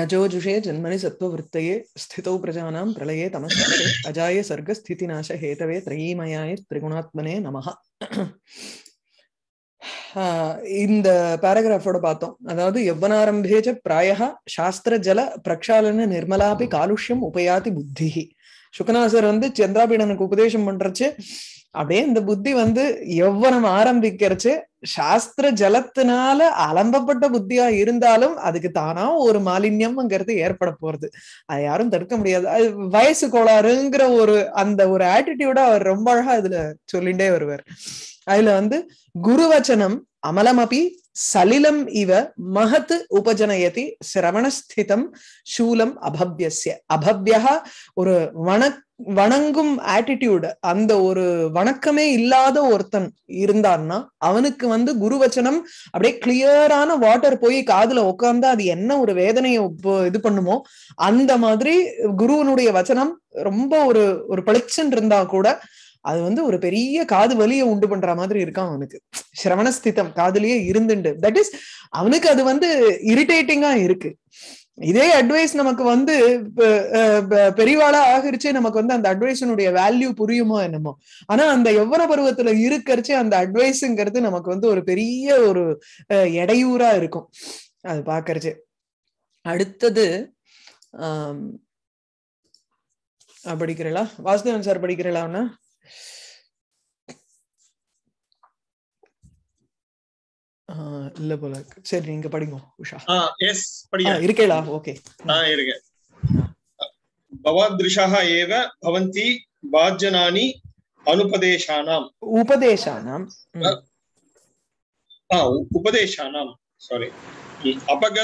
రజోజుషే జన్మని సత్వవృత్తయే స్థితౌ ప్రజానాం ప్రళయే తమస్తే అజాయే సర్గ స్థితినాశ హేతవే త్రయీమయాయ త్రిగుణాత్మనే நம இந்த பேராகிராஃபோட பார்த்தோம் அதாவது எவ்வனாரம்பேச்ச பிராய சாஸ்திர ஜல பிரக்ஷாலன நிர்மலாபி காலுஷ்யம் உபயாதி புத்தி சுகநாசர் வந்து சந்திராபீடனுக்கு உபதேசம் பண்றச்சு அப்படியே இந்த புத்தி வந்து எவ்வளவு ஆரம்பிக்கிறச்சு சாஸ்திர ஜலத்தினால அலம்பப்பட்ட புத்தியா இருந்தாலும் அதுக்கு தானா ஒரு மாலின்யம்ங்கிறது ஏற்பட போறது அதை யாரும் தடுக்க முடியாது அது வயசு கோளாறுங்கிற ஒரு அந்த ஒரு ஆட்டிடியூட அவர் ரொம்ப அழகா அதுல சொல்லிண்டே வருவார் அதுல வந்து குருவச்சனம் அமலமபி சலிலம் இவ மகத் உபஜனயதி சிரவணஸ்திதம் சூலம் அபவ்யசிய அபவ்யா ஒரு வன வணங்கும் ஆட்டிடியூடு அந்த ஒரு வணக்கமே இல்லாத ஒருத்தன் இருந்தான்னா அவனுக்கு வந்து குருவச்சனம் அப்படியே கிளியரான வாட்டர் போய் காதுல உட்காந்து அது என்ன ஒரு வேதனையை இது பண்ணுமோ அந்த மாதிரி குருவனுடைய வச்சனம் ரொம்ப ஒரு ஒரு பளிச்சன் இருந்தா கூட அது வந்து ஒரு பெரிய காது வலியை உண்டு பண்ற மாதிரி இருக்கான் அவனுக்கு சிரவணஸ்திதம் காதுலயே இருந்துண்டு தட் இஸ் அவனுக்கு அது வந்து இரிட்டேட்டிங்கா இருக்கு இதே அட்வைஸ் நமக்கு வந்து பெரிவாளா ஆகிருச்சே நமக்கு வந்து அந்த அட்வைஸினுடைய வேல்யூ புரியுமோ என்னமோ ஆனா அந்த எவ்வன பருவத்துல இருக்கிறச்சே அந்த அட்வைஸுங்கிறது நமக்கு வந்து ஒரு பெரிய ஒரு இடையூறா இருக்கும் அது பாக்குறச்சே அடுத்தது ஆஹ் படிக்கிறீங்களா வாசுதேவன் சார் படிக்கிறீங்களா அண்ணா இல்ல போல சரி நீங்க படிங்க உஷா எஸ் படிங்க இருக்கேடா ஓகே ஆ இருக்கேன் भवादृशः एव भवन्ति वाजनानि अनुपदेशानाम् उपदेशानाम् उपदेशानां सारी अपग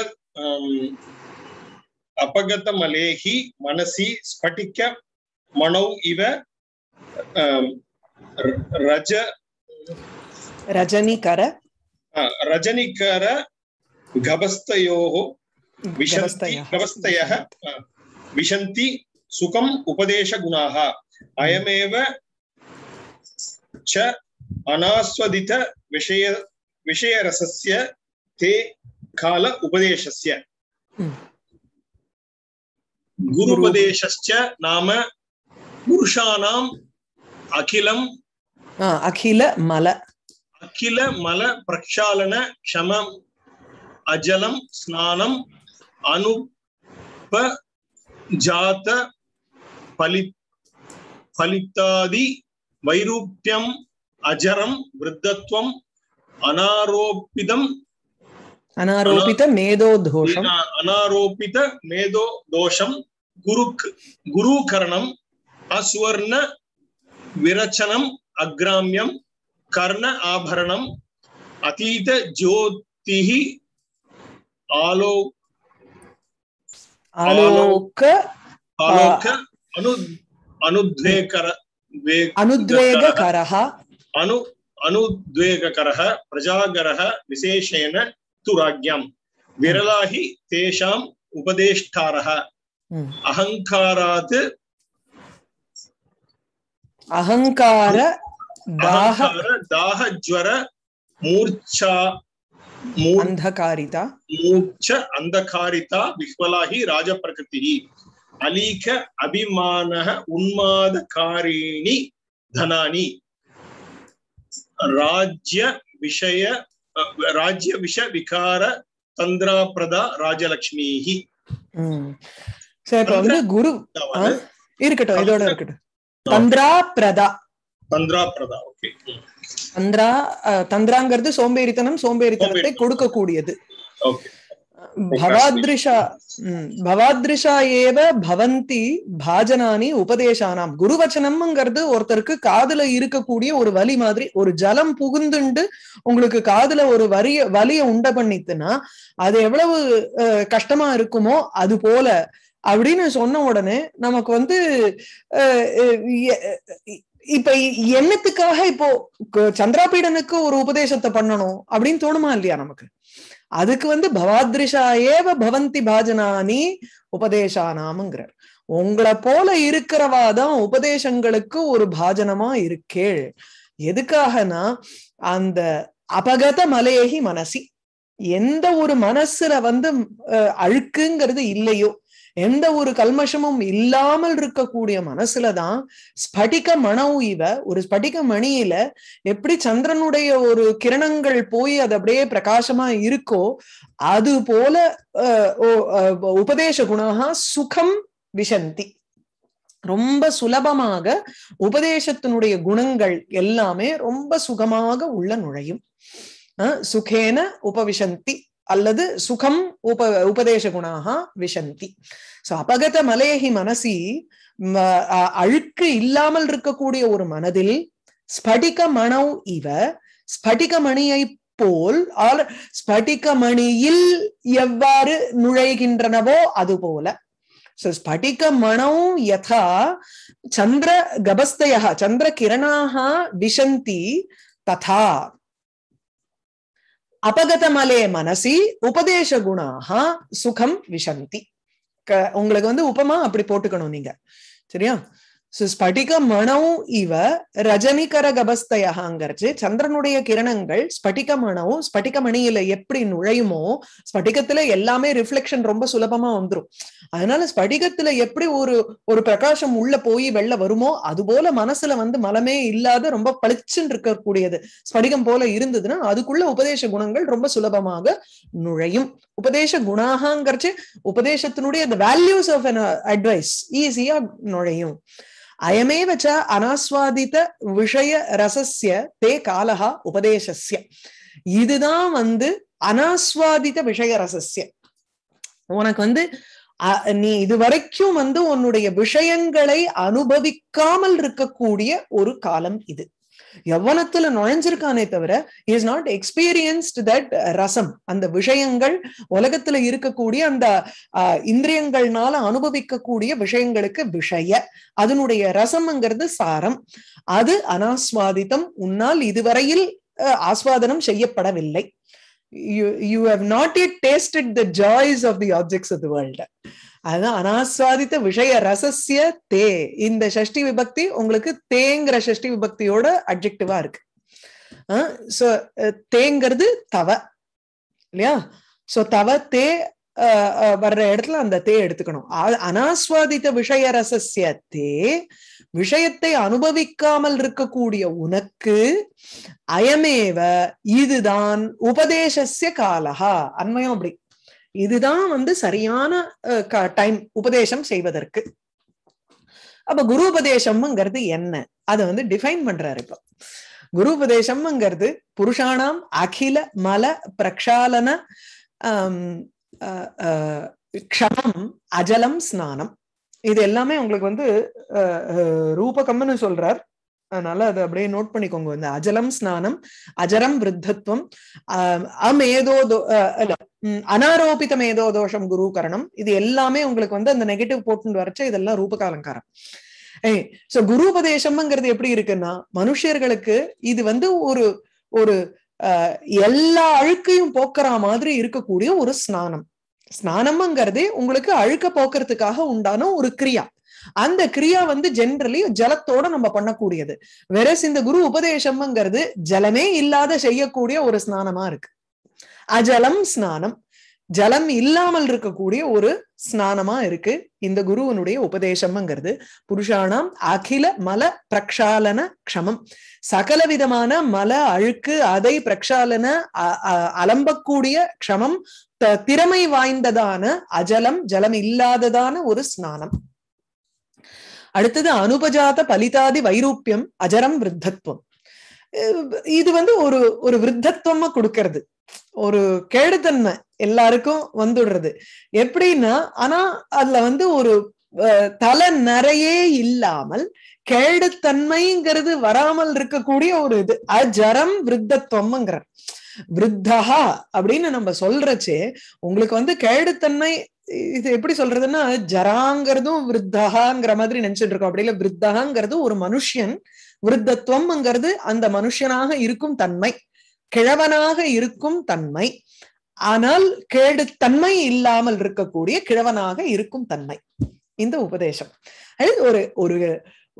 अपगतमलेहि मनसि स्फटिक मणौ इव रज रजनीकर रजनिकर गभस्तयोः विशन्ति गभस्तयः विशन्ति सुखम् उपदेशगुणाः अयमेव च अनास्वदितविषय विषयरसस्य ते काल उपदेशस्य गुरुपदेशश्च नाम पुरुषाणाम् अखिलं अखिलमल அக்கில மல பிரக்ஷாலன க்ஷமம் அஜலம் ஸ்நானம் அனுப்ப ஜாத்த பலி பலித்தாதி வைரூப்பியம் அஜரம் விருத்தத்துவம் அனாரோப்பிதம் அனாரோபித மேதோ தோஷம் அனாரோபித மேதோ தோஷம் குரு குருகரணம் அஸ்வர்ண விரச்சனம் அக்ராமியம் कर्ण आभरणम अतीत ज्योति आलो आलोक आलोक अनु अनुद्वेकर अनुद्वेगकरः अनु अनुद्वेगकरः प्रजागरः विशेषेण तु राज्ञां विरला हि तेषाम् उपदेष्टारः अहङ्कारात् अहङ्कार दाह दाह ज्वर मूर्छा अंधकारिता मूर्छ अंधकारिता विह्वला ही राजप्रकृति अलीख अभिमान उन्मादकारिणी धनानी राज्य विषय राज्य विष विकार தந்திராபிரதா ராஜலட்சுமிஹி சார் सर வந்து குரு இருக்கட்டும் இதோட இருக்கட்டும் தந்திரா பிரதா தந்திரா பிரதா ஓகே தந்திரா தந்திராங்கிறது சோம்பேறித்தனம் சோம்பேறித்தனத்தை கொடுக்கக்கூடியது ஓகே பவாத்ரிஷா பவாத்ரிஷா ஏவ பவந்தி பாஜனானி உபதேசானாம் குருவச்சனம்ங்கிறது ஒருத்தருக்கு காதுல இருக்கக்கூடிய ஒரு வலி மாதிரி ஒரு ஜலம் புகுந்துண்டு உங்களுக்கு காதுல ஒரு வரிய வலிய உண்ட பண்ணித்துன்னா அது எவ்வளவு கஷ்டமா இருக்குமோ அது போல அப்படின்னு சொன்ன உடனே நமக்கு வந்து இப்ப என்னத்துக்காக இப்போ சந்திராபீடனுக்கு ஒரு உபதேசத்தை பண்ணணும் அப்படின்னு தோணுமா இல்லையா நமக்கு அதுக்கு வந்து பவாத்ரிஷா ஏவ பவந்தி பாஜனானி உபதேசானாமுங்கிறார் உங்களை போல இருக்கிறவா தான் உபதேசங்களுக்கு ஒரு பாஜனமா இருக்கேள் எதுக்காகனா அந்த அபகத மலையகி மனசி எந்த ஒரு மனசுல வந்து அழுக்குங்கிறது இல்லையோ எந்த ஒரு கல்மஷமும் இல்லாமல் இருக்கக்கூடிய மனசுல தான் ஸ்படிக மனம் இவ ஒரு ஸ்படிக மணியில எப்படி சந்திரனுடைய ஒரு கிரணங்கள் போய் அது அப்படியே பிரகாசமா இருக்கோ அது போல உபதேச குணகா சுகம் விஷந்தி ரொம்ப சுலபமாக உபதேசத்தினுடைய குணங்கள் எல்லாமே ரொம்ப சுகமாக உள்ள நுழையும் சுகேன உபவிசந்தி அல்லது சுகம் உப உபதேச குணாக விஷந்தி சோ அபகத மலையகி மனசி அழுக்கு இல்லாமல் இருக்கக்கூடிய ஒரு மனதில் ஸ்படிக மணம் இவ ஸ்படிக மணியை போல் ஆல் ஸ்படிக மணியில் எவ்வாறு நுழைகின்றனவோ அது போல சோ ஸ்படிக மணம் யதா சந்திர கபஸ்தய சந்திர கிரணாக விஷந்தி ததா அபகதமலே மனசி உபதேச குணாக சுகம் விஷந்தி உங்களுக்கு வந்து உபமா அப்படி போட்டுக்கணும் நீங்க சரியா சோ ஸ்படிக மணவு இவ ரஜனிகர கபஸ்தயாங்கிறது சந்திரனுடைய கிரணங்கள் ஸ்படிக மணவும் ஸ்படிக மணியில எப்படி நுழையுமோ ஸ்படிகத்துல எல்லாமே ரிஃப்ளெக்ஷன் ரொம்ப சுலபமா வந்துடும் அதனால ஸ்படிகத்துல எப்படி ஒரு ஒரு பிரகாசம் உள்ள போய் வெளில வருமோ அது போல மனசுல வந்து மலமே இல்லாத ரொம்ப பளிச்சுன்னு இருக்கக்கூடியது ஸ்படிகம் போல இருந்ததுன்னா அதுக்குள்ள உபதேச குணங்கள் ரொம்ப சுலபமாக நுழையும் உபதேச குணாகங்கிறச்சு உபதேசத்தினுடைய வேல்யூஸ் ஆஃப் அட்வைஸ் ஈஸியா நுழையும் அயமேவ ச அனாஸ்வாதித விஷய ரசசிய தே காலஹா உபதேசிய இதுதான் வந்து அனாஸ்வாதித விஷய ரசசிய உனக்கு வந்து நீ இது வரைக்கும் வந்து உன்னுடைய விஷயங்களை அனுபவிக்காமல் இருக்கக்கூடிய ஒரு காலம் இது யவனத்துல நுழைஞ்சிருக்கானே தவிர இஸ் நாட் எக்ஸ்பீரியன்ஸ்ட் தட் ரசம் அந்த விஷயங்கள் உலகத்துல இருக்கக்கூடிய அந்த uh, இந்திரியங்கள்னால அனுபவிக்கக்கூடிய விஷயங்களுக்கு விஷய அதனுடைய ரசம்ங்கிறது சாரம் அது அனாஸ்வாதித்தம் உன்னால் இதுவரையில் uh, ஆஸ்வாதனம் செய்யப்படவில்லை you you have not it tasted the joys of the objects of the world அதுதான் அனாஸ்வாதித்த விஷய ரசசிய தே இந்த சஷ்டி விபக்தி உங்களுக்கு தேங்கிற சஷ்டி விபக்தியோட அப்ஜெக்டிவா இருக்கு சோ தேங்கிறது தவ இல்லையா சோ தவ தே வர்ற இடத்துல அந்த தே எடுத்துக்கணும் அனாஸ்வாதித்த விஷய ரசசிய தே விஷயத்தை அனுபவிக்காமல் இருக்கக்கூடிய உனக்கு அயமேவ இதுதான் உபதேசிய காலகா அண்மையும் அப்படி இதுதான் வந்து சரியான டைம் உபதேசம் செய்வதற்கு அப்ப குரு உபதேசம்ங்கிறது என்ன அதை வந்து டிஃபைன் பண்றாரு இப்போ குரு உபதேசம்ங்கிறது புருஷானாம் அகில மல பிரக்ஷாலன க்ஷமம் அஜலம் ஸ்நானம் இது எல்லாமே உங்களுக்கு வந்து ரூபகம்னு சொல்றார் அதனால அதை அப்படியே நோட் பண்ணிக்கோங்க வந்து அஜலம் ஸ்நானம் அஜரம் விருத்தத்துவம் அமேதோ அனாரோபித மேதோ தோஷம் குரு கரணம் இது எல்லாமே உங்களுக்கு வந்து அந்த நெகட்டிவ் போட்டு வரைச்ச இதெல்லாம் ரூபகாலங்காரம் ஏய் சோ குரு உபதேசம்ங்கிறது எப்படி இருக்குன்னா மனுஷர்களுக்கு இது வந்து ஒரு ஒரு எல்லா அழுக்கையும் போக்குற மாதிரி இருக்கக்கூடிய ஒரு ஸ்நானம் ஸ்நானம்ங்கிறதே உங்களுக்கு அழுக்க போக்குறதுக்காக உண்டான ஒரு கிரியா அந்த கிரியா வந்து ஜென்ரலி ஜலத்தோட நம்ம பண்ணக்கூடியது வெரஸ் இந்த குரு உபதேசம்ங்கிறது ஜலமே இல்லாத செய்யக்கூடிய ஒரு ஸ்நானமா இருக்கு அஜலம் ஸ்நானம் ஜலம் இல்லாமல் இருக்கக்கூடிய ஒரு ஸ்நானமா இருக்கு இந்த குருவனுடைய உபதேசம்ங்கிறது புருஷானாம் அகில மல பிரக்ஷாலன க்ஷமம் சகல விதமான மல அழுக்கு அதை பிரக்ஷாலன அலம்பக்கூடிய க்ஷமம் திறமை வாய்ந்ததான அஜலம் ஜலம் இல்லாததான ஒரு ஸ்நானம் அடுத்தது அனுபஜாத பலிதாதி வைரூப்பியம் அஜரம் விருத்தத்துவம் இது வந்து ஒரு ஒரு விருத்தத்துவமா கொடுக்கறது ஒரு கேடுதன்மை எல்லாருக்கும் வந்துடுறது எப்படின்னா ஆனா அதுல வந்து ஒரு தலை நிறையே இல்லாமல் கேடுத்தன்மைங்கிறது வராமல் இருக்கக்கூடிய ஒரு இது அஜரம் விருத்தத்துவம்ங்கிற விருத்தகா அப்படின்னு நம்ம சொல்றச்சே உங்களுக்கு வந்து கேடுத்தன்மை இது எப்படி சொல்றதுன்னா ஜராங்கிறதும் விருத்தகாங்கிற மாதிரி நினைச்சிட்டு இருக்கோம் அப்படி இல்ல விருத்தகாங்கிறது ஒரு மனுஷன் விருத்தத்துவம்ங்கிறது அந்த மனுஷனாக இருக்கும் தன்மை கிழவனாக இருக்கும் தன்மை ஆனால் கேடு தன்மை இல்லாமல் இருக்கக்கூடிய கிழவனாக இருக்கும் தன்மை இந்த உபதேசம் ஒரு ஒரு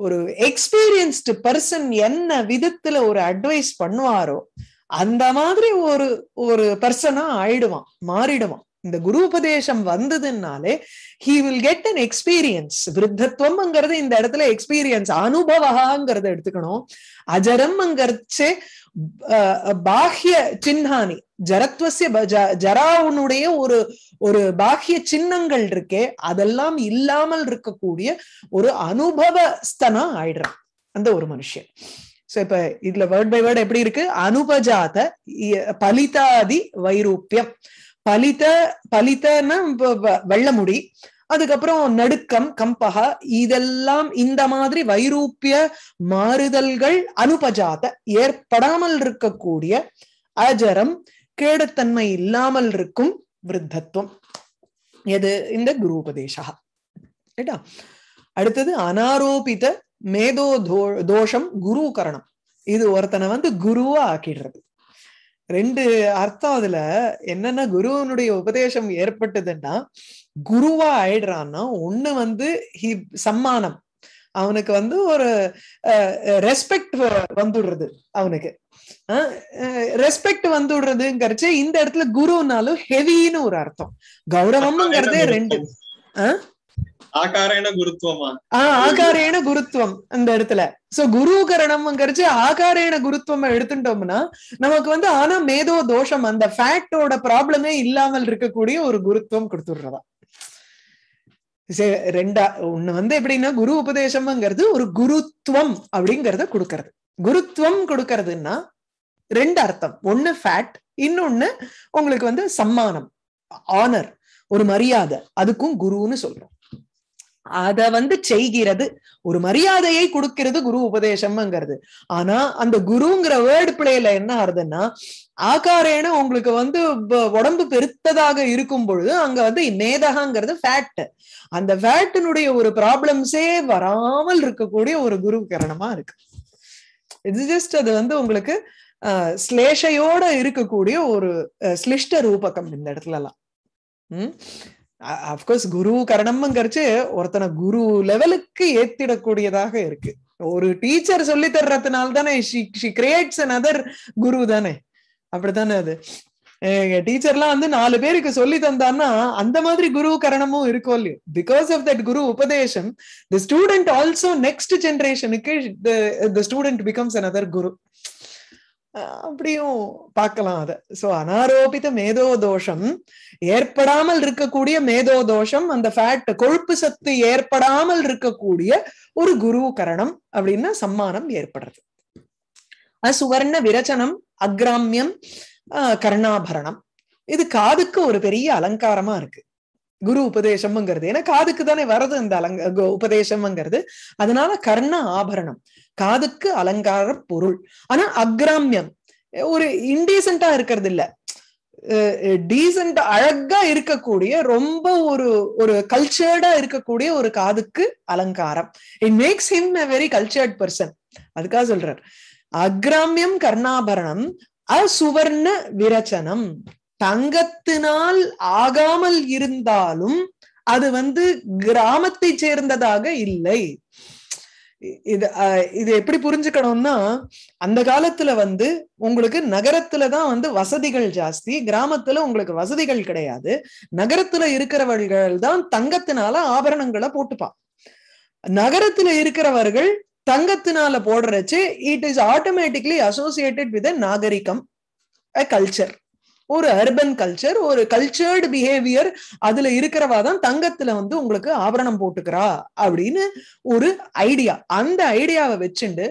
ஒரு எக்ஸ்பீரியன்ஸ்டு பர்சன் என்ன விதத்துல ஒரு அட்வைஸ் பண்ணுவாரோ அந்த மாதிரி ஒரு ஒரு பர்சனா ஆயிடுவான் மாறிடுவான் இந்த குரு உபதேசம் வந்ததுனாலே he will get an experience விருத்தத்துவம்ங்கிறது இந்த இடத்துல எக்ஸ்பீரியன்ஸ் அனுபவங்கிறத எடுத்துக்கணும் அஜரம்ங்கிறச்சு பாஹ்ய சின்னானி ஜரத்வசிய ஜராவுனுடைய ஒரு ஒரு பாஹ்ய சின்னங்கள் இருக்கே அதெல்லாம் இல்லாமல் இருக்கக்கூடிய ஒரு அனுபவ ஸ்தனா ஆயிடுறான் அந்த ஒரு மனுஷன் சோ இப்ப இதுல வேர்ட் பை வேர்ட் எப்படி இருக்கு அனுபஜாத பலிதாதி வைரூப்பியம் பலித பலிதன்னா வெள்ள முடி அதுக்கப்புறம் நடுக்கம் கம்பக இதெல்லாம் இந்த மாதிரி வைரூப்பிய மாறுதல்கள் அனுபஜாத ஏற்படாமல் இருக்கக்கூடிய அஜரம் கேடத்தன்மை இல்லாமல் இருக்கும் விருத்தத்துவம் எது இந்த குரு உபதேசா அடுத்தது அனாரோபித மேதோ தோ தோஷம் குரு கரணம் இது ஒருத்தனை வந்து குருவா ஆக்கிடுறது ரெண்டு அர்த்தம் அதுல என்னன்னா குருவனுடைய உபதேசம் ஏற்பட்டதுன்னா குருவா ஆயிடுறான்னா ஒண்ணு வந்து ஹி சம்மானம் அவனுக்கு வந்து ஒரு ரெஸ்பெக்ட் வந்துடுறது அவனுக்கு ரெஸ்பெக்ட் வந்துடுறதுங்கிறச்சு இந்த இடத்துல குருனாலும் ஹெவின்னு ஒரு அர்த்தம் கௌரவம்ங்கிறதே ரெண்டு ஆஹ் ஆகாரேன குருத்துவம் அந்த இடத்துல சோ கிடைச்சு ஆகாரேன குருத்துவம் எடுத்துட்டோம்னா நமக்கு வந்து ஆனா மேதோ தோஷம் அந்த ஃபேக்டோட ப்ராப்ளமே இல்லாமல் இருக்கக்கூடிய ஒரு குருத்துவம் கொடுத்துடுறதா ரெண்டா ஒண்ணு வந்து எப்படின்னா குரு உபதேசம்ங்கிறது ஒரு குருத்துவம் அப்படிங்கறத கொடுக்கறது குருத்துவம் கொடுக்கறதுன்னா ரெண்டு அர்த்தம் ஒன்னு ஃபேட் இன்னொன்னு உங்களுக்கு வந்து சம்மானம் ஆனர் ஒரு மரியாதை அதுக்கும் குருன்னு சொல்றோம் அத வந்து செய்கிறது ஒரு மரியாதையை கொடுக்கிறது குரு உபதேசம்ங்கிறது ஆனா அந்த குருங்கிற வேர்டு பிளேல என்ன ஆகுதுன்னா ஆகாரேன உங்களுக்கு வந்து உடம்பு பெருத்ததாக இருக்கும் பொழுது அங்க வந்து மேதகங்கிறது ஃபேட் அந்த ஃபேட்டினுடைய ஒரு ப்ராப்ளம்ஸே வராமல் இருக்கக்கூடிய ஒரு குரு கரணமா இருக்கு இது ஜஸ்ட் அது வந்து உங்களுக்கு ஸ்லேஷையோட இருக்கக்கூடிய ஒரு ஸ்லிஷ்ட ரூபகம் இந்த இடத்துலலாம் உம் அப்கோர்ஸ் குரு கரணம்ங்கிறச்சு ஒருத்தனை குரு லெவலுக்கு ஏத்திடக்கூடியதாக இருக்கு ஒரு டீச்சர் சொல்லி தர்றதுனால தானே ஷி கிரியேட்ஸ் அதர் குரு தானே அப்படித்தானே அது டீச்சர்லாம் வந்து நாலு பேருக்கு சொல்லி தந்தான்னா அந்த மாதிரி குரு கரணமும் இருக்கும் இல்லையோ பிகாஸ் ஆஃப் தட் குரு உபதேசம் த ஸ்டூடெண்ட் ஆல்சோ நெக்ஸ்ட் ஜென்ரேஷனுக்கு the student becomes another guru அப்படியும் பார்க்கலாம் அத சோ அனாரோபித மேதோ தோஷம் ஏற்படாமல் இருக்கக்கூடிய மேதோ தோஷம் அந்த ஃபேட் கொழுப்பு சத்து ஏற்படாமல் இருக்கக்கூடிய ஒரு குரு கரணம் அப்படின்னா சம்மானம் ஏற்படுறது சுவர்ண விரச்சனம் அக்ராமியம் கர்ணாபரணம் இது காதுக்கு ஒரு பெரிய அலங்காரமா இருக்கு குரு உபதேசம்ங்கிறது ஏன்னா காதுக்கு தானே வரது இந்த அலங்க உபதேசம்ங்கிறது அதனால கர்ண ஆபரணம் காதுக்கு அலங்கார பொருள் ஆனா அக்ராமியம் ஒரு இன்டீசென்டா இருக்கிறது இல்ல டீசென்ட் அழகா இருக்கக்கூடிய ரொம்ப ஒரு ஒரு கல்ச்சர்டா இருக்கக்கூடிய ஒரு காதுக்கு அலங்காரம் it makes him a very cultured person அதுக்காக சொல்றார் அக்ராமியம் கர்ணாபரணம் அசுவர்ண விரச்சனம் தங்கத்தினால் ஆகாமல் இருந்தாலும் அது வந்து கிராமத்தை சேர்ந்ததாக இல்லை இது இது எப்படி புரிஞ்சுக்கணும்னா அந்த காலத்துல வந்து உங்களுக்கு நகரத்துல தான் வந்து வசதிகள் ஜாஸ்தி கிராமத்துல உங்களுக்கு வசதிகள் கிடையாது நகரத்துல இருக்கிறவர்கள் தான் தங்கத்தினால ஆபரணங்களை போட்டுப்பான் நகரத்துல இருக்கிறவர்கள் தங்கத்தினால போடுறச்சு it is automatically associated with நாகரிகம் கல்ச்சர் ஒரு அர்பன் கல்ச்சர் ஒரு கல்ச்சர்டு பிஹேவியர் அதுல இருக்கிறவா தான் தங்கத்துல வந்து உங்களுக்கு ஆபரணம் போட்டுக்கிறா அப்படின்னு ஒரு ஐடியா அந்த ஐடியாவை வச்சுண்டு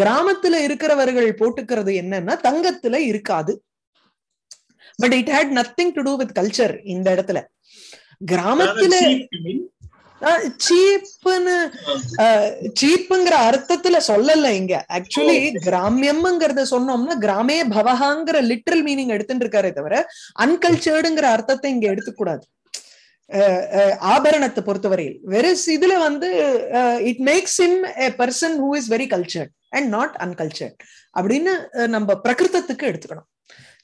கிராமத்துல இருக்கிறவர்கள் போட்டுக்கிறது என்னன்னா தங்கத்துல இருக்காது but it had nothing to do with culture இந்த இடத்துல கிராமத்துல சீப்புன்னு சீப்புங்கிற அர்த்தத்துல சொல்லல இங்க ஆக்சுவலி கிராமியம்ங்கிறத சொன்னோம்னா கிராமே பவஹாங்கிற லிட்ரல் மீனிங் எடுத்துட்டு இருக்காரே தவிர அன்கல்ச்சர்டுங்கிற அர்த்தத்தை இங்க எடுத்துக்கூடாது ஆபரணத்தை பொறுத்தவரையில் வெரிஸ் இதுல வந்து it makes him a person who is very cultured and not uncultured அப்படின்னு நம்ம பிரகிருத்தத்துக்கு எடுத்துக்கணும்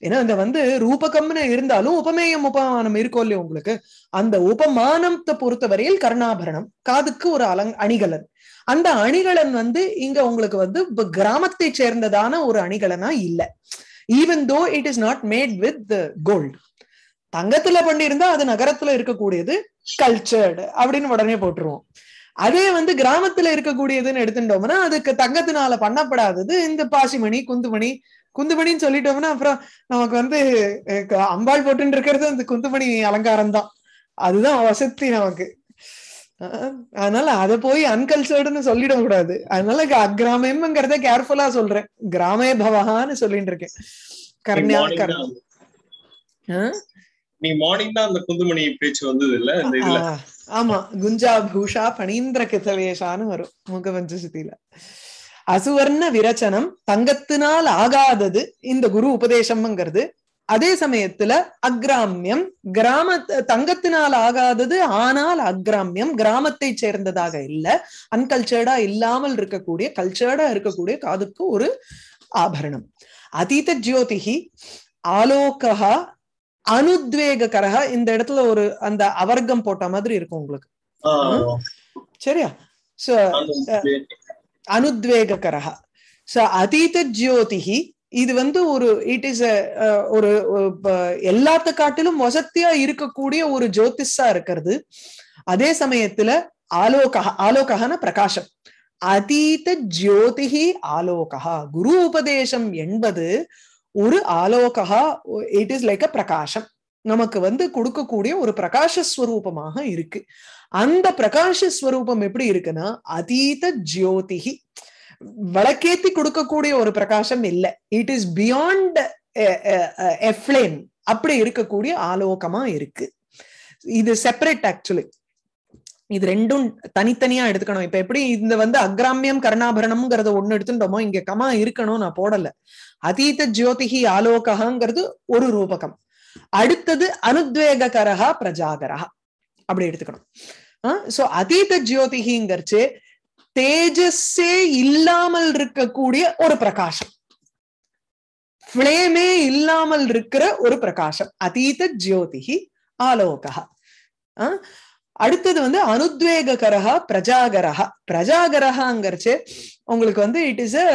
ஏன்னா அங்க வந்து ரூபகம்னு இருந்தாலும் உபமேயம் உபமானம் இருக்கும் இல்லையா உங்களுக்கு அந்த உபமானத்தை பொறுத்த வரையில் கர்ணாபரணம் காதுக்கு ஒரு அலங் அணிகலன் அந்த அணிகலன் வந்து இங்க உங்களுக்கு வந்து கிராமத்தை சேர்ந்ததான ஒரு அணிகலனா இல்லை even though it is not made with gold தங்கத்துல பண்ணியிருந்தா அது நகரத்துல இருக்கக்கூடியது கல்ச்சர்டு அப்படின்னு உடனே போட்டுருவோம் அதே வந்து கிராமத்துல இருக்கக்கூடியதுன்னு எடுத்துட்டோம்னா அதுக்கு தங்கத்தினால பண்ணப்படாதது இந்த பாசிமணி குந்துமணி குந்துமணின்னு சொல்லிட்டோம்னா அப்புறம் நமக்கு வந்து அம்பாள் போட்டுன்னு இருக்கிறது அந்த குந்துமணி அலங்காரம் தான் அதுதான் வசதி நமக்கு அதனால அதை போய் அன்கல்சர்டுன்னு சொல்லிட கூடாது அதனால அக்ராமம்ங்கிறத கேர்ஃபுல்லா சொல்றேன் கிராமே பவஹான்னு சொல்லிட்டு இருக்கேன் கருணையா கருணம் நீ மார்னிங் தான் அந்த குந்துமணி பேச்சு வந்தது இல்ல ஆமா குஞ்சா பூஷா பணீந்திர கிதவேஷான்னு வரும் முகபஞ்ச சுத்தியில அசுவர்ண விரச்சனம் தங்கத்தினால் ஆகாதது இந்த குரு உபதேசம்ங்கிறது அதே சமயத்துல அக்ராமியம் கிராம தங்கத்தினால் ஆகாதது ஆனால் அக்ராமியம் கிராமத்தை சேர்ந்ததாக இல்ல அன்கல்ச்சர்டா இல்லாமல் இருக்கக்கூடிய கல்ச்சர்டா இருக்கக்கூடிய காதுக்கு ஒரு ஆபரணம் அதீத ஜோதிகி ஆலோகா அனுத்வேகரக இந்த இடத்துல ஒரு அந்த அவர்க்கம் போட்ட மாதிரி இருக்கும் உங்களுக்கு சரியா சோ அனுத்வேகரகா சோ அதீத ஜோதி இது வந்து ஒரு இட் இஸ் ஒரு எல்லாத்த காட்டிலும் வசத்தியா இருக்கக்கூடிய ஒரு ஜோதிஷா இருக்கிறது அதே சமயத்துல ஆலோக ஆலோகன பிரகாஷம் அதீத ஜோதி ஆலோகா குரு உபதேசம் என்பது ஒரு ஆலோகா இட் இஸ் லைக் அ பிரகாசம் நமக்கு வந்து கொடுக்கக்கூடிய ஒரு ஸ்வரூபமாக இருக்கு அந்த பிரகாஷஸ்வரூபம் எப்படி இருக்குன்னா அதீத ஜோதிகி வழக்கேத்தி கொடுக்கக்கூடிய ஒரு பிரகாசம் இல்லை இட் இஸ் பியாண்ட் எஃப்ளேம் அப்படி இருக்கக்கூடிய ஆலோகமா இருக்கு இது செப்பரேட் ஆக்சுவலி இது ரெண்டும் தனித்தனியா எடுத்துக்கணும் இப்ப எப்படி இந்த வந்து அக்ராமியம் கர்ணாபரணம்ங்கிறத ஒண்ணு எடுத்துட்டோமோ இங்க கமா இருக்கணும் நான் போடல அதீத ஜோதிகி ஆலோகங்கிறது ஒரு ரூபகம் அடுத்தது அனுத்வேகரகா பிரஜாகரகா அப்படி எடுத்துக்கணும் சோ அதீத ஜோதிகிங்கிறச்சு தேஜஸே இல்லாமல் இருக்கக்கூடிய ஒரு பிரகாசம் ஃபிளேமே இல்லாமல் இருக்கிற ஒரு பிரகாசம் அதீத ஜோதிகி ஆலோகா அடுத்தது வந்து அனுத்வேகரகா பிரஜாகரகா பிரஜாகரஹாங்கிறச்சு உங்களுக்கு வந்து it is a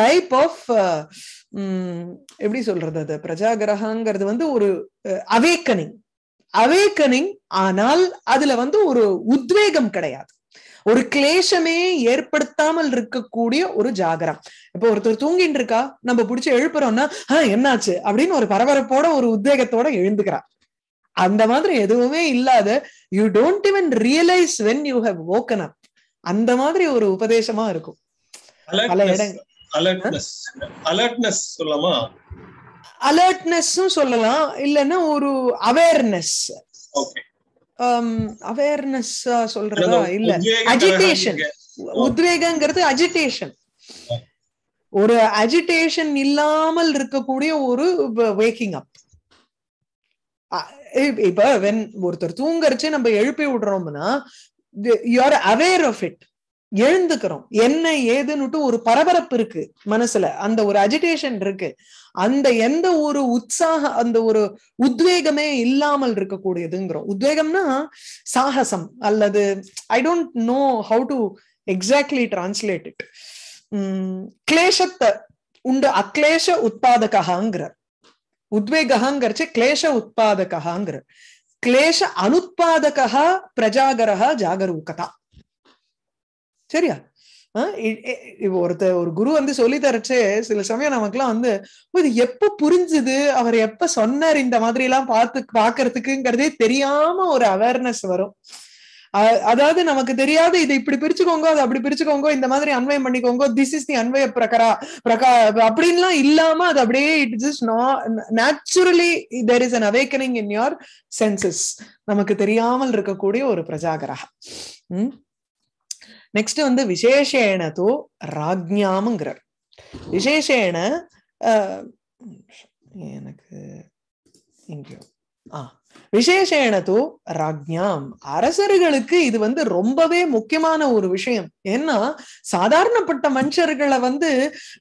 type of எப்படி சொல்றது அது பிரஜாகரஹாங்கிறது வந்து ஒரு அவேக்கனிங் அவேக்கனிங் ஆனால் அதுல வந்து ஒரு உத்வேகம் கிடையாது ஒரு கிளேஷமே ஏற்படுத்தாமல் இருக்கக்கூடிய ஒரு ஜாகரம் இப்போ ஒருத்தர் தூங்கிட்டு இருக்கா நம்ம பிடிச்சி எழுப்புறோம்னா ஆஹ் என்னாச்சு அப்படின்னு ஒரு பரபரப்போட ஒரு உத்வேகத்தோட எழுந்துக்கிறார் அந்த மாதிரி எதுவுமே இல்லாத you don't even realize when you have woken up அந்த மாதிரி ஒரு உபதேசமா இருக்கும் பல இடங்கள் அலர்ட்னஸ் அலர்ட்னஸ் அலர்ட்னஸ் சொல்லலாம் இல்லைன்னா ஒரு அவேர்னஸ் அவேர்னஸ் um, சொல்றதா இல்ல அஜிடேஷன் உத்வேகங்கிறது அஜிடேஷன் ஒரு அஜிடேஷன் இல்லாமல் இருக்கக்கூடிய ஒரு வேக்கிங் அப் இப்ப வென் ஒருத்தர் தூங்கறச்சு நம்ம எழுப்பி விடுறோம்னா you are aware of it எழுந்துக்கிறோம் என்ன ஏதுன்னுட்டு ஒரு பரபரப்பு இருக்கு மனசுல அந்த ஒரு அஜிடேஷன் இருக்கு அந்த எந்த ஒரு உற்சாக அந்த ஒரு உத்வேகமே இல்லாமல் இருக்கக்கூடியதுங்கிறோம் உத்வேகம்னா சாகசம் அல்லது I don't know how to exactly translate it கிளேஷத்தை உண்டு அக்லேஷ உத்பாதகாங்கிறார் உத்வேகாங்கிறச்சு கிளேஷ உத்பாதகாங்கிறார் கிளேஷ அனுத்பாதகா பிரஜாகரகா ஜாகரூகதா சரியா இப்போ ஒருத்த ஒரு குரு வந்து சொல்லி தரச்சு சில சமயம் நமக்குலாம் வந்து இது எப்ப புரிஞ்சுது அவர் எப்ப சொன்னார் இந்த மாதிரி எல்லாம் பார்த்து பாக்குறதுக்குங்கிறதே தெரியாம ஒரு அவேர்னஸ் வரும் அதாவது நமக்கு தெரியாது இதை இப்படி பிரிச்சுக்கோங்க அதை அப்படி பிரிச்சுக்கோங்க இந்த மாதிரி அன்வயம் பண்ணிக்கோங்க திஸ் இஸ் தி அன்வய பிரகரா பிரகா அப்படின்லாம் இல்லாம அது அப்படியே இட் ஜஸ்ட் நா naturally there is an awakening in your senses நமக்கு தெரியாமல் இருக்கக்கூடிய ஒரு பிரஜாகரா உம் நெக்ஸ்ட் வந்து விசேஷேன தோ ராஜ்ஞாமுங்கிறார் விசேஷேன எனக்கு எங்கேயோ ஆ விசேஷேன தோ ராஜ்ஞாம் அரசர்களுக்கு இது வந்து ரொம்பவே முக்கியமான ஒரு விஷயம் ஏன்னா சாதாரணப்பட்ட மனுஷர்களை வந்து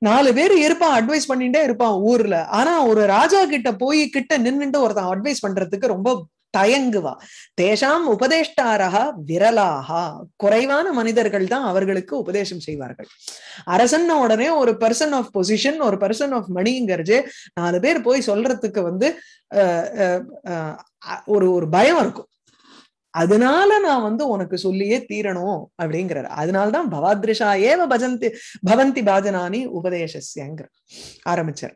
நாலு பேர் இருப்பான் அட்வைஸ் பண்ணிட்டே இருப்பான் ஊர்ல ஆனா ஒரு ராஜா கிட்ட போய் கிட்ட நின்றுட்டு ஒருத்தன் அட்வைஸ் பண்றதுக்கு ரொம்ப தயங்குவா தேஷாம் உபதேஷ்டாரா விரலாகா குறைவான மனிதர்கள் தான் அவர்களுக்கு உபதேசம் செய்வார்கள் அரசன்ன உடனே ஒரு பர்சன் ஆஃப் பொசிஷன் ஒரு பர்சன் ஆஃப் மணிங்கிறது நாலு பேர் போய் சொல்றதுக்கு வந்து ஒரு ஒரு பயம் இருக்கும் அதனால நான் வந்து உனக்கு சொல்லியே தீரணும் அப்படிங்கிறார் அதனால்தான் பவாத்ரிஷா ஏவ பஜந்தி பவந்தி பாஜனானி உபதேசஸ்யங்கிற ஆரம்பிச்சார்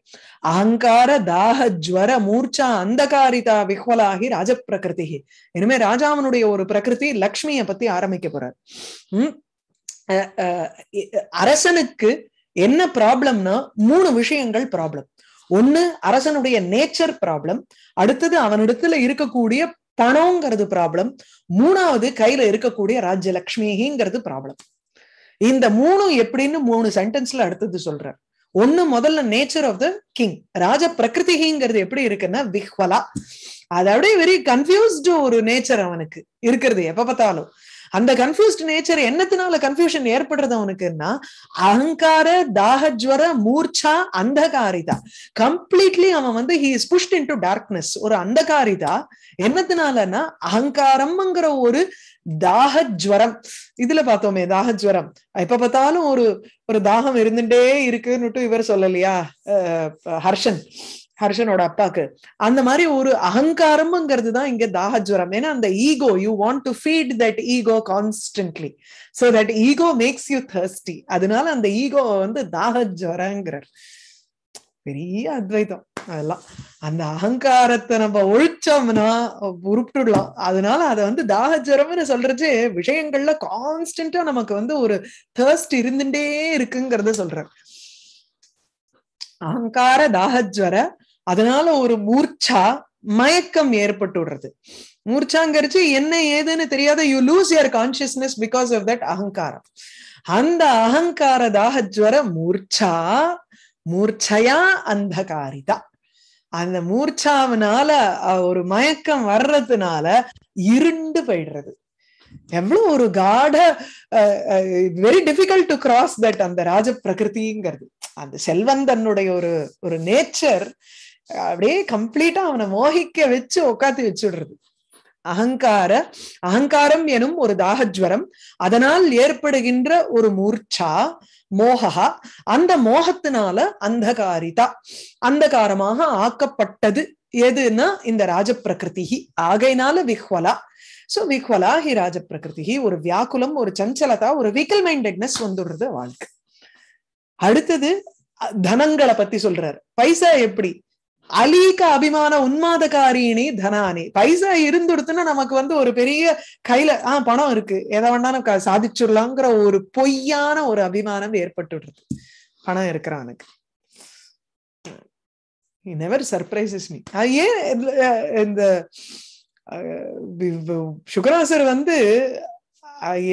அகங்கார தாக ஜுவர மூர்ச்சா அந்தகாரிதா விஹ்வலாகி பிரகிருதி இனிமே ராஜாவனுடைய ஒரு பிரகிருதி லக்ஷ்மியை பத்தி ஆரம்பிக்க போறார் உம் அரசனுக்கு என்ன ப்ராப்ளம்னா மூணு விஷயங்கள் ப்ராப்ளம் ஒண்ணு அரசனுடைய நேச்சர் ப்ராப்ளம் அடுத்தது அவனிடத்துல இருக்கக்கூடிய பணம்ங்கிறது ப்ராப்ளம் மூணாவது கையில இருக்கக்கூடிய ராஜலக்ஷ்மிங்கிறது ப்ராப்ளம் இந்த மூணும் எப்படின்னு மூணு சென்டென்ஸ்ல அடுத்தது சொல்றேன் ஒண்ணு முதல்ல நேச்சர் ஆஃப் த கிங் ராஜ பிரகிருதிங்கிறது எப்படி இருக்குன்னா விஹ்வலா அது அப்படியே வெரி கன்ஃபியூஸ்டு ஒரு நேச்சர் அவனுக்கு இருக்கிறது எப்ப பார்த்தாலும் அந்த கன்ஃபியூஸ்ட் நேச்சர் என்னத்தினால கன்ஃபியூஷன் ஏற்படுறது அவனுக்குன்னா அகங்கார தாகஜ்வர மூர்ச்சா அந்தகாரிதா கம்ப்ளீட்லி அவன் வந்து he is pushed into darkness ஒரு அந்தகாரிதா என்னதுனாலன்னா அகங்காரம்ங்கிற ஒரு தாக ஜுவரம் இதுல பார்த்தோமே தாக ஜுவரம் எப்ப பார்த்தாலும் ஒரு ஒரு தாகம் இருந்துட்டே இருக்குன்னுட்டு இவர் சொல்லலையா ஹர்ஷன் ஹர்ஷனோட அப்பாக்கு அந்த மாதிரி ஒரு அகங்காரம்ங்கிறது தான் இங்க ஜுவரம் ஏன்னா அந்த ego you want to feed that ego constantly so that ego makes you thirsty அதனால அந்த ஈகோ வந்து தாகஜுரங்கிறார் பெரிய அத்வைதம் அதெல்லாம் அந்த அகங்காரத்தை நம்ம ஒழிச்சோம்னா உருப்பிடலாம் அதனால அதை வந்து தாகஜரம்னு சொல்றது விஷயங்கள்ல கான்ஸ்டன்டா நமக்கு வந்து ஒரு தேர்ஸ்ட் இருந்துட்டே இருக்குங்கிறத சொல்றேன் அகங்கார தாகஜ்வர அதனால ஒரு மூர்ச்சா மயக்கம் ஏற்பட்டு விடுறது மூர்ச்சாங்கிறது என்ன ஏதுன்னு தெரியாத you lose your consciousness because of that அகங்காரம் அந்த அகங்கார தாகஜ்வர மூர்ச்சா மூர்ச்சையா அந்தகாரிதா அந்த மூர்ச்சாவினால ஒரு மயக்கம் வர்றதுனால இருண்டு போயிடுறது எவ்வளவு ஒரு காட very difficult to cross that அந்த ராஜ பிரகிருதிங்கிறது அந்த செல்வந்தனுடைய ஒரு ஒரு நேச்சர் அப்படியே கம்ப்ளீட்டா அவனை மோகிக்க வச்சு உக்காத்தி வச்சுடுறது அகங்கார அகங்காரம் எனும் ஒரு தாகஜ்வரம் அதனால் ஏற்படுகின்ற ஒரு மூர்ச்சா மோகா அந்த மோகத்தினால அந்தகாரிதா அந்தகாரமாக ஆக்கப்பட்டது எதுன்னா இந்த ராஜப்பிரகிருதி ஆகையினால விஹ்வலா சோ விஹ்வலா ஹி ராஜப்பிரகிருதி ஒரு வியாக்குலம் ஒரு சஞ்சலதா ஒரு வீக்கல் மைண்டட்னஸ் வந்துடுறது வாழ்க்கை அடுத்தது தனங்களை பத்தி சொல்றாரு பைசா எப்படி அலீக அபிமான உன்மாதகாரிணி தனானி பைசா இருந்துடுத்துன்னா நமக்கு வந்து ஒரு பெரிய கையில ஆஹ் பணம் இருக்கு எதை வேணாலும் சாதிச்சிடலாங்கிற ஒரு பொய்யான ஒரு அபிமானம் ஏற்பட்டுடுது பணம் இருக்கிறவனுக்கு நெவர் சர்ப்ரைசஸ் மீ ஏன் இந்த சுகராசர் வந்து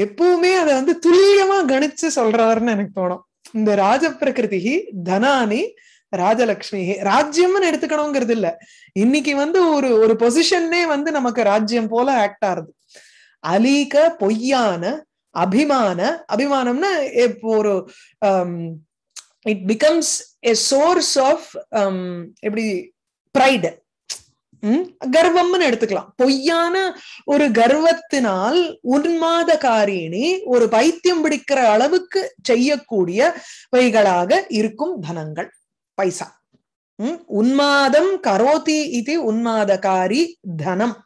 எப்பவுமே அதை வந்து துல்லியமா கணிச்சு சொல்றாருன்னு எனக்கு தோணும் இந்த ராஜ பிரகிருதி தனானி ராஜலக்ஷ்மி ராஜ்யம்னு எடுத்துக்கணுங்கிறது இல்ல இன்னைக்கு வந்து ஒரு ஒரு பொசிஷன்னே வந்து நமக்கு ராஜ்யம் போல ஆக்ட் ஆறுது அலீக பொய்யான அபிமான அபிமானம்னா ஒரு it becomes a source of எப்படி ப்ரைடு கர்வம்னு எடுத்துக்கலாம் பொய்யான ஒரு கர்வத்தினால் உன்மாத காரிணி ஒரு பைத்தியம் பிடிக்கிற அளவுக்கு செய்யக்கூடிய வைகளாக இருக்கும் தனங்கள் பைசா உன்மாதம் கரோதி இது உன்மாதகாரி தனம்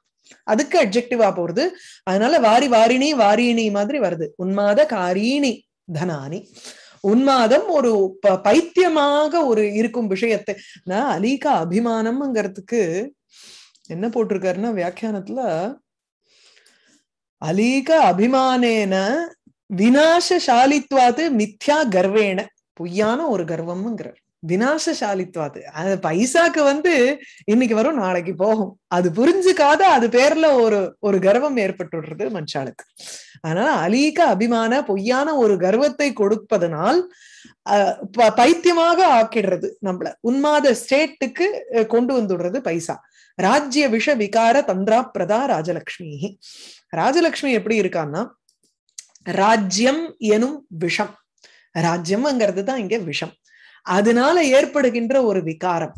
அதுக்கு அப்ஜெக்டிவா போறது அதனால வாரி வாரிணி வாரிணி மாதிரி வருது உன்மாத காரீணி தனானி உன்மாதம் ஒரு பைத்தியமாக ஒரு இருக்கும் விஷயத்தை நான் அலீகா அபிமானம்ங்கிறதுக்கு என்ன போட்டிருக்காருன்னா வியாக்கியானத்துல அலீக அபிமானேன வினாசசாலித்வாது மித்யா கர்வேன பொய்யான ஒரு கர்வம்ங்கிறார் வினாசசாலித்வாது அது பைசாக்கு வந்து இன்னைக்கு வரும் நாளைக்கு போகும் அது புரிஞ்சுக்காத அது பேர்ல ஒரு ஒரு கர்வம் ஏற்பட்டுடுறது மனுஷாளுக்கு அதனால அலீக அபிமான பொய்யான ஒரு கர்வத்தை கொடுப்பதனால் பைத்தியமாக ஆக்கிடுறது நம்மள உன்மாத ஸ்டேட்டுக்கு கொண்டு வந்துடுறது பைசா ராஜ்ய விஷ விகார தந்திரா பிரதா ராஜலக்ஷ்மி ராஜலக்ஷ்மி எப்படி இருக்கான்னா ராஜ்யம் எனும் விஷம் ராஜ்யம்ங்கிறது தான் இங்க விஷம் அதனால ஏற்படுகின்ற ஒரு விகாரம்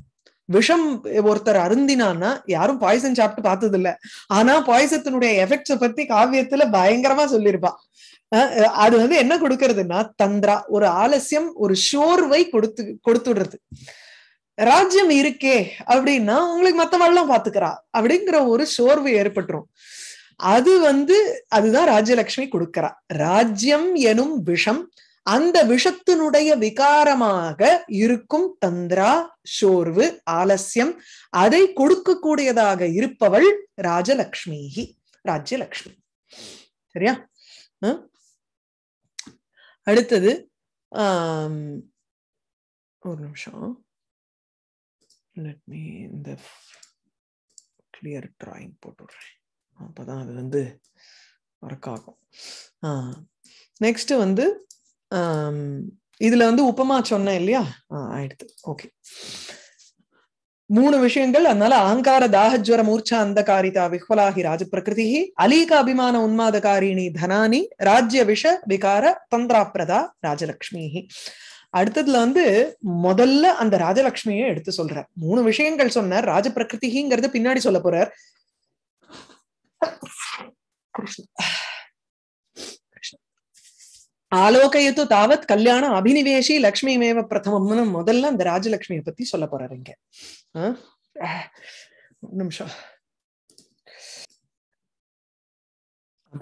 விஷம் ஒருத்தர் அருந்தினான்னா யாரும் பாய்சன் சாப்பிட்டு பார்த்தது இல்ல ஆனா பாய்சத்தினுடைய எஃபெக்ட்ஸ பத்தி காவியத்துல பயங்கரமா சொல்லியிருப்பா அது வந்து என்ன கொடுக்கறதுன்னா தந்திரா ஒரு ஆலசியம் ஒரு ஷோர்வை கொடுத்து கொடுத்துடுறது ராஜ்யம் இருக்கே அப்படின்னா உங்களுக்கு மத்தவாள்லாம் பாத்துக்கிறா அப்படிங்கிற ஒரு சோர்வு ஏற்பட்டுரும் அது வந்து அதுதான் ராஜ்யலட்சுமி கொடுக்கறா ராஜ்யம் எனும் விஷம் அந்த விஷத்தினுடைய விகாரமாக இருக்கும் தந்திரா சோர்வு ஆலசியம் அதை கொடுக்கக்கூடியதாக இருப்பவள் ராஜலக்ஷ்மி ராஜ்யலக்ஷ்மி சரியா அடுத்தது ஆஹ் ஒரு நிமிஷம் லெட் மீ இந்த கிளியர் டிராயிங் போட்டுடுறேன் அப்பதான் அது வந்து ஒர்க் ஆகும் நெக்ஸ்ட் வந்து இதுல வந்து உப்பமா சொன்னேன் இல்லையா ஆயிடுது ஓகே மூணு விஷயங்கள் அதனால அகங்கார தாகஜ்வர மூர்ச்சா அந்த காரிதா விஹ்வலாகி ராஜபிரகிருதி அலீக அபிமான உன்மாதகாரிணி தனானி ராஜ்ய விஷ விகார தந்திராபிரதா ராஜலக்ஷ்மி அடுத்ததுல வந்து முதல்ல அந்த ராஜலக்ஷ்மியை எடுத்து சொல்ற மூணு விஷயங்கள் சொன்னார் ராஜபிரகிருதிங்கிறது பின்னாடி சொல்ல போறார் ஆலோகயத்து தாவத் கல்யாணம் அபினிவேஷி லக்ஷ்மிமேவ பிரதமம்னு முதல்ல அந்த ராஜலக்ஷ்மியை பத்தி சொல்ல போறாரு இங்க நிமிஷம்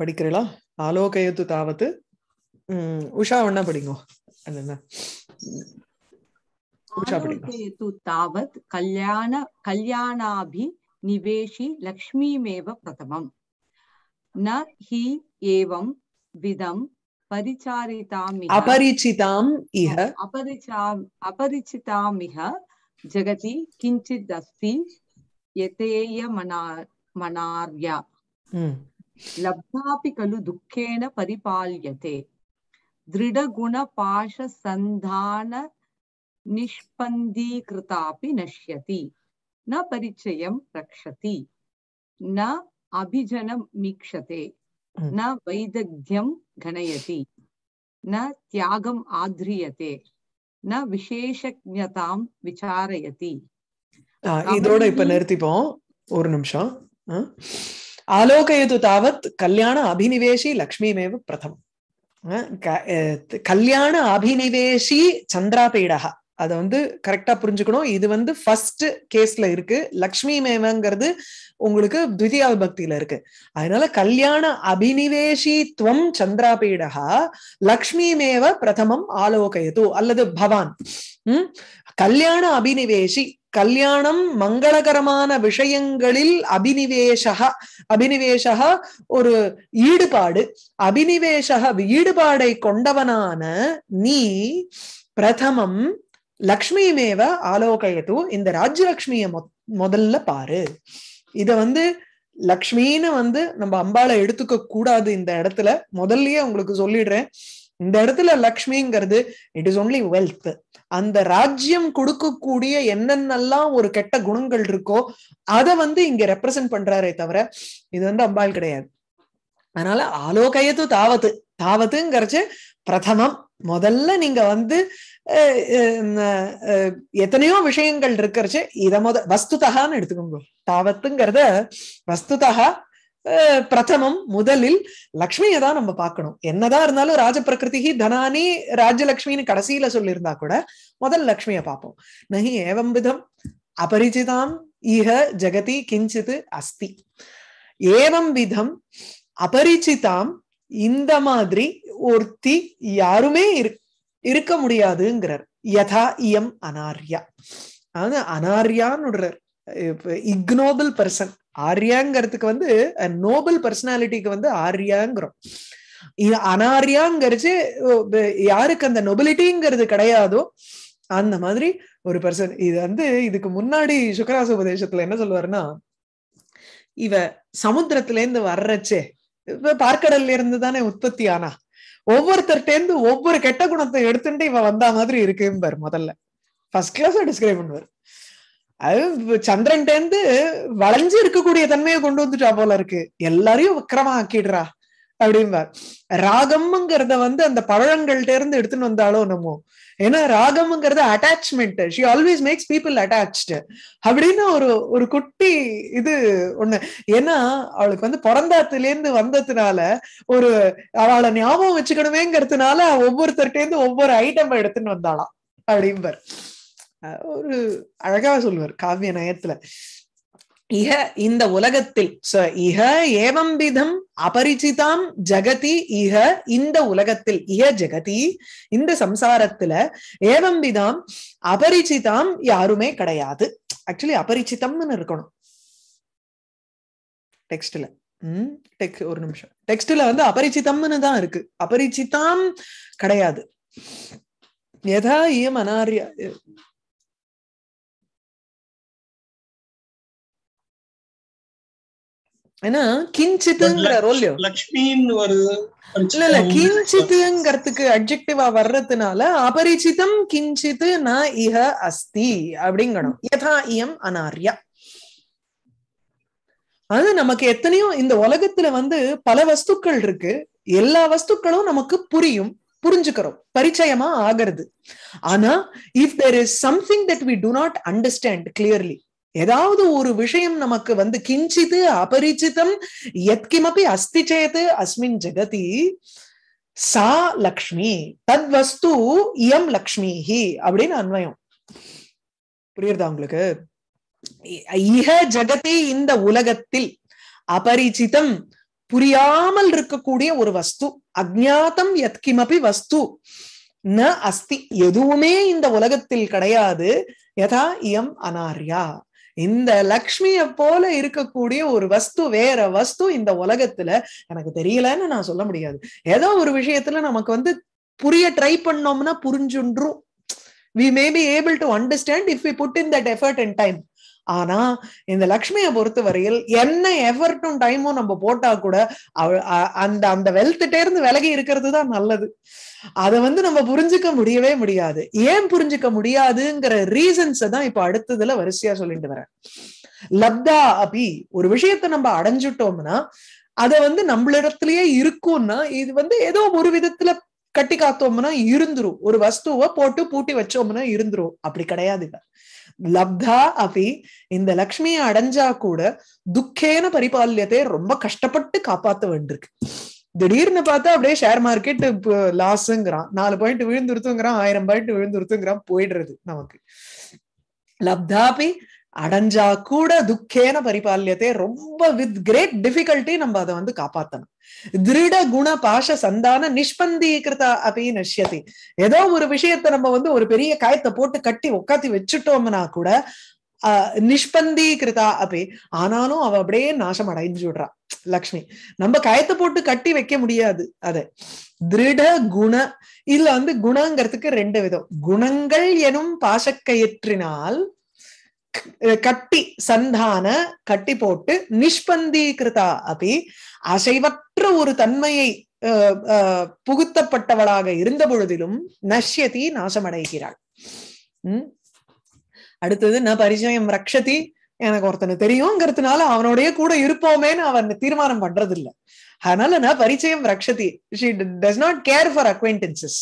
படிக்கிறீங்களா ஆலோகயத்து தாவத்து உம் உஷா ஒன்னா படிங்கோ அது படிங்க தாவத் கல்யாண கல்யாணாபி நிவேஷி லக்ஷ்மிமேவ பிரதமம் ந ஹி ஏவம் விதம் పరిచారితామిహ అపరిచితాం ఇహ అపరిచా అపరిచితామిహ జగతి కించిద్ అస్తి యతేయ మనా మనార్య లబ్ధాపి ఖలు దుఃఖేన పరిపాల్యతే పాశ సంధాన నిష్పందీకృతాపి నశ్యతి न परिचयं रक्षति न अभिजनं मीक्षते न वैदग्ध्यं गणयति न त्यागम् ആധ്രിയത്തെ ന വിശേഷജ്ഞതാം വിചാരയതി ഇതോടെ ഇപ്പൊ നിർത്തിപ്പോം ഒരു നിമിഷം ആലോകയതു താവത് കല്യാണ അഭിനിവേശി ലക്ഷ്മീമേവ പ്രഥമം കല്യാണ അഭിനിവേശി ചന്ദ്രാപീഠ அதை வந்து கரெக்டா புரிஞ்சுக்கணும் இது வந்து ஃபர்ஸ்ட் கேஸ்ல இருக்கு லக்ஷ்மி மேவங்கிறது உங்களுக்கு துவிதியால் பக்தியில இருக்கு அதனால கல்யாண அபினிவேஷித்வம் சந்திராபீடகா லக்ஷ்மி மேவ பிரதமம் ஆலோகயது அல்லது பவான் உம் கல்யாண அபினிவேஷி கல்யாணம் மங்களகரமான விஷயங்களில் அபினிவேஷக அபினிவேஷக ஒரு ஈடுபாடு அபினிவேஷக ஈடுபாடை கொண்டவனான நீ பிரதமம் லக்ஷ்மியுமேவ ஆலோகயத்து இந்த ராஜ்யலக்ஷ்மிய முதல்ல பாரு இத வந்து லக்ஷ்மின்னு வந்து நம்ம அம்பால எடுத்துக்க கூடாது இந்த இடத்துல முதல்லயே உங்களுக்கு சொல்லிடுறேன் இந்த இடத்துல லக்ஷ்மிங்கிறது இட் இஸ் ஒன்லி வெல்த் அந்த ராஜ்யம் கொடுக்கக்கூடிய என்னென்னலாம் ஒரு கெட்ட குணங்கள் இருக்கோ அதை வந்து இங்க ரெப்ரசென்ட் பண்றாரே தவிர இது வந்து அம்பாள் கிடையாது அதனால ஆலோகையத்து தாவத்து தாவத்துங்கிறச்சு பிரதமம் முதல்ல நீங்க வந்து எத்தனையோ விஷயங்கள் இருக்கிறச்சு இத முத வஸ்துதகான்னு எடுத்துக்கோங்க தாவத்துங்கிறத வஸ்துதகா பிரதமம் முதலில் லக்ஷ்மியை தான் நம்ம பார்க்கணும் என்னதான் இருந்தாலும் ராஜபிரகிருதி தனானி ராஜலக்ஷ்மின்னு கடைசியில சொல்லியிருந்தா கூட முதல் லக்ஷ்மியை பார்ப்போம் நகி ஏவம் விதம் அபரிச்சிதாம் இஹ ஜெகதி கிஞ்சித் அஸ்தி ஏவம் விதம் அபரிச்சிதாம் இந்த மாதிரி ஒருத்தி யாருமே இருக்க முடியாதுங்கிறார் யதா இயம் அனார்யா அதாவது அனார்யான்னு இக்னோபிள் பர்சன் ஆர்யாங்கிறதுக்கு வந்து நோபல் பர்சனாலிட்டிக்கு வந்து ஆர்யாங்கிறோம் அனார்யாங்கிறச்சு யாருக்கு அந்த நொபிலிட்டிங்கிறது கிடையாதோ அந்த மாதிரி ஒரு பர்சன் இது வந்து இதுக்கு முன்னாடி சுக்கராச உபதேசத்துல என்ன சொல்லுவாருன்னா இவ சமுத்திரத்துல இருந்து வர்றச்சே பார்க்கடல்ல இருந்து தானே உற்பத்தி ஆனா ஒவ்வொருத்தர்ட்டேந்து ஒவ்வொரு கெட்ட குணத்தை எடுத்துட்டு இவ வந்தா மாதிரி இருக்கும்பாரு முதல்ல ஃபர்ஸ்ட் கிளாஸ் டிஸ்கிரைப் பண்ணுவார் அது சந்திரன்டேந்து வளைஞ்சு இருக்கக்கூடிய தன்மையை கொண்டு வந்துட்டா போல இருக்கு எல்லாரையும் விக்கிரமா ஆக்கிடுறா அப்படின்பார் ராகம்ங்கிறத வந்து அந்த பழங்கள்ட்ட இருந்து எடுத்துன்னு வந்தாலும் நம்ம ஏன்னா ராகம்ங்கிறது attachment she always makes people attach அப்படின்னு ஒரு ஒரு குட்டி இது ஒண்ணு ஏன்னா அவளுக்கு வந்து பிறந்தாத்துலேருந்து வந்ததுனால ஒரு அவளை ஞாபகம் வச்சுக்கணுமேங்கிறதுனால ஒவ்வொருத்தர்கிட்டேருந்து ஒவ்வொரு ஐட்டம் எடுத்துன்னு வந்தாளாம் அப்படின்பர் ஒரு அழகா சொல்லுவார் காவிய நயத்துல இஹ இந்த உலகத்தில் இஹ ஏவம் விதம் அபரிச்சிதாம் ஜகதி இஹ இந்த உலகத்தில் இஹ ஜெகதி இந்த சம்சாரத்துல ஏவம் விதம் அபரிச்சிதாம் யாருமே கிடையாது ஆக்சுவலி அபரிச்சிதம்னு இருக்கணும் டெக்ஸ்ட்ல உம் டெக் ஒரு நிமிஷம் டெக்ஸ்ட்ல வந்து அபரிச்சிதம்னு தான் இருக்கு அபரிச்சிதாம் கிடையாது எதா இயம் அனாரிய ஏன்னா இல்ல இல்ல கிஞ்சித்துங்கிறதுக்கு வர்றதுனால அபரிச்சிதம் கிஞ்சித்து ந இஹ அஸ்தி அப்படிங்கணும் யதா இயம் அனார்யா அது நமக்கு எத்தனையோ இந்த உலகத்துல வந்து பல வஸ்துக்கள் இருக்கு எல்லா வஸ்துக்களும் நமக்கு புரியும் புரிஞ்சுக்கிறோம் பரிச்சயமா ஆகிறது ஆனா if there is something that we do not understand clearly ஏதாவது ஒரு விஷயம் நமக்கு வந்து கிஞ்சித்து அபரிச்சிதம் எத்கிமபி அஸ்தி சேத் அஸ்மின் ஜெகதி சா லக்ஷ்மி தத் வஸ்து இயம் லக்ஷ்மிஹி அப்படின்னு அன்வயம் புரியுறதா உங்களுக்கு இக ஜகதி இந்த உலகத்தில் அபரிச்சிதம் புரியாமல் இருக்கக்கூடிய ஒரு வஸ்து அஜாத்தம் எத்கிமபி வஸ்து ந அஸ்தி எதுவுமே இந்த உலகத்தில் கிடையாது யதா இயம் அனார்யா இந்த லக்ஷ்மிய போல இருக்கக்கூடிய ஒரு வஸ்து வேற வஸ்து இந்த உலகத்துல எனக்கு தெரியலன்னு நான் சொல்ல முடியாது ஏதோ ஒரு விஷயத்துல நமக்கு வந்து புரிய ட்ரை பண்ணோம்னா புரிஞ்சுன்றும் we may be able to understand if we put in that effort and time ஆனா இந்த லக்ஷ்மியை பொறுத்த வரையில் என்ன எஃபர்ட்டும் டைமும் நம்ம போட்டா கூட அந்த அந்த வெல்த்துட்டே இருந்து விலகி இருக்கிறது தான் நல்லது அதை வந்து நம்ம புரிஞ்சுக்க முடியவே முடியாது ஏன் புரிஞ்சுக்க முடியாதுங்கிற ரீசன்ஸ தான் இப்ப அடுத்ததுல வரிசையா சொல்லிட்டு வரேன் லப்தா அபி ஒரு விஷயத்த நம்ம அடைஞ்சிட்டோம்னா அதை வந்து நம்மளிடத்திலேயே இருக்கும்னா இது வந்து ஏதோ ஒரு விதத்துல கட்டி காத்தோம்னா இருந்துரும் ஒரு வஸ்துவ போட்டு பூட்டி வச்சோம்னா இருந்துரும் அப்படி கிடையாது லப்தா அபி இந்த லக்ஷ்மியை அடைஞ்சா கூட துக்கேன பரிபாலியத்தை ரொம்ப கஷ்டப்பட்டு காப்பாத்த வேண்டியிருக்கு திடீர்னு பார்த்தா அப்படியே ஷேர் மார்க்கெட் லாஸ்ங்கிறான் நாலு பாயிண்ட் விழுந்துருத்துங்கிறான் ஆயிரம் பாயிண்ட் விழுந்துருத்துங்கிறான் போயிடுறது நமக்கு லப்தாபி அடைஞ்சா கூட துக்கேன பரிபாலியத்தை ரொம்ப வித் கிரேட் டிஃபிகல்ட்டி நம்ம அதை வந்து காப்பாத்தணும் திருட குண பாஷ சந்தான நிஷ்பந்தீகிருதா அப்படி நஷ்யதி ஏதோ ஒரு விஷயத்த நம்ம வந்து ஒரு பெரிய காயத்தை போட்டு கட்டி உக்காத்தி வச்சுட்டோம்னா கூட நிஷ்பந்தீகிருதா அப்படி ஆனாலும் அவ அப்படியே நாசம் அடைஞ்சு விடுறா லக்ஷ்மி நம்ம கயத்தை போட்டு கட்டி வைக்க முடியாது அது திருட குண இதுல வந்து குணங்கிறதுக்கு ரெண்டு விதம் குணங்கள் எனும் பாசக்கயிற்றினால் கட்டி சந்தான கட்டி போட்டு நிஷ்பந்தீகிருதா அப்படி அசைவற்ற ஒரு தன்மையை புகுத்தப்பட்டவளாக இருந்த பொழுதிலும் நஷ்யதி நாசமடைகிறாள் உம் அடுத்தது ந பரிச்சயம் ரக்ஷதி எனக்கு ஒருத்தனை தெரியுங்கிறதுனால அவனுடைய கூட இருப்போமேன்னு அவன் தீர்மானம் பண்றதில்லை அதனால நான் பரிச்சயம் ரக்ஷதி she does not care for acquaintances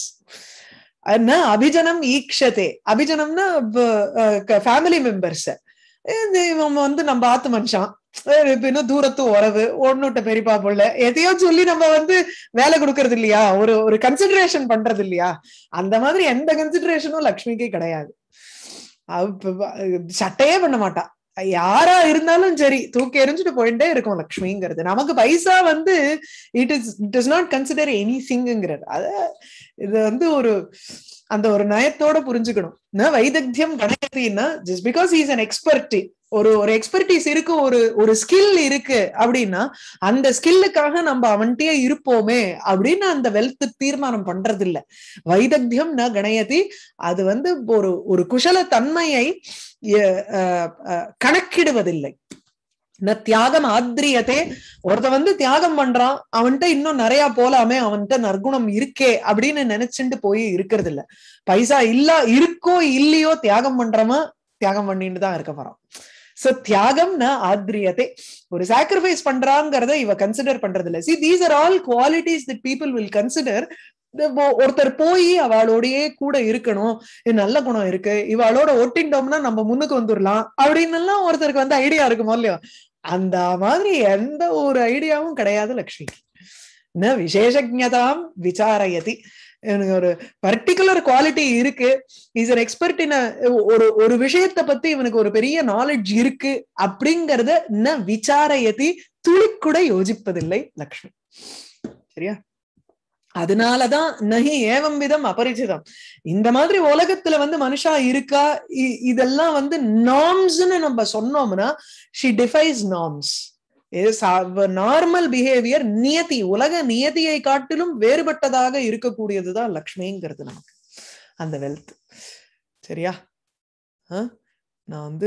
ந அபிஜனம் ஈக்ஷதே அபிஜனம்னா ஃபேமிலி மெம்பர்ஸ் இவன் வந்து நம்ம ஆத்து மனுஷன் இன்னும் தூரத்து உறவு ஒன்னுட்ட பெரியப்பா போல எதையோ சொல்லி நம்ம வந்து வேலை கொடுக்கறது இல்லையா ஒரு ஒரு கன்சிடரேஷன் பண்றது இல்லையா அந்த மாதிரி எந்த கன்சிடரேஷனும் லக்ஷ்மிக்கு கிடையாது சட்டையே பண்ண மாட்டா யாரா இருந்தாலும் சரி தூக்கி எரிஞ்சுட்டு போயிட்டே இருக்கும் லக்ஷ்மிங்கிறது நமக்கு பைசா வந்து it is it is not consider any சிங்குங்கிறது அது இது வந்து ஒரு அந்த ஒரு நயத்தோட புரிஞ்சுக்கணும் வைதக்தியம் கணக்கத்தின்னா just because is an expert ஒரு ஒரு எக்ஸ்பர்டீஸ் இருக்கு ஒரு ஒரு ஸ்கில் இருக்கு அப்படின்னா அந்த ஸ்கில்லுக்காக நம்ம அவன்கிட்டயே இருப்போமே அப்படின்னு அந்த வெல்த் தீர்மானம் பண்றது இல்ல வைதக்தியம் ந கணயதி அது வந்து ஒரு ஒரு குஷல தன்மையை கணக்கிடுவதில்லை தியாகம் ஆத்ரியதே ஒருத்த வந்து தியாகம் பண்றான் அவன்கிட்ட இன்னும் நிறைய போலாமே அவன்கிட்ட நற்குணம் இருக்கே அப்படின்னு நினைச்சுட்டு போய் இருக்கிறது இல்ல பைசா இல்ல இருக்கோ இல்லையோ தியாகம் பண்றவன் தியாகம் பண்ணிட்டு தான் இருக்க போறான் சோ தியாகம் ந ஒரு சாக்ரிஃபைஸ் பண்றாங்கிறத இவ கன்சிடர் பண்றது இல்ல she these are all qualities that people will consider ஒருத்தர் போய் அவளோடயே கூட இருக்கணும் இது நல்ல குணம் இருக்கு இவளோட ஒட்டிண்டோம்னா நம்ம முன்னுக்கு வந்துடலாம் அப்படின்னு எல்லாம் ஒருத்தருக்கு வந்து ஐடியா இருக்குமோ இல்லையோ அந்த மாதிரி எந்த ஒரு ஐடியாவும் கிடையாது லக்ஷ்மி ந விசேஷஜதாம் விசாரயதி எனக்கு ஒரு பர்டிகுலர் குவாலிட்டி இருக்கு இஸ் அன் எக்ஸ்பர்ட் இன் ஒரு ஒரு விஷயத்தை பத்தி இவனுக்கு ஒரு பெரிய நாலேஜ் இருக்கு அப்படிங்கறத என்ன விசாரயதி துளிக்கூட யோசிப்பதில்லை லக்ஷ்மி சரியா அதனாலதான் நகி ஏவம் விதம் அபரிச்சிதம் இந்த மாதிரி உலகத்துல வந்து மனுஷா இருக்கா இதெல்லாம் வந்து நாம்ஸ்னு நம்ம சொன்னோம்னா she defies norms normal behaviour நியதி உலக நியதியை காட்டிலும் வேறுபட்டதாக இருக்கக்கூடியதுதான் லக்ஷ்மிங்கிறது நமக்கு அந்த வெல்த் சரியா நான் வந்து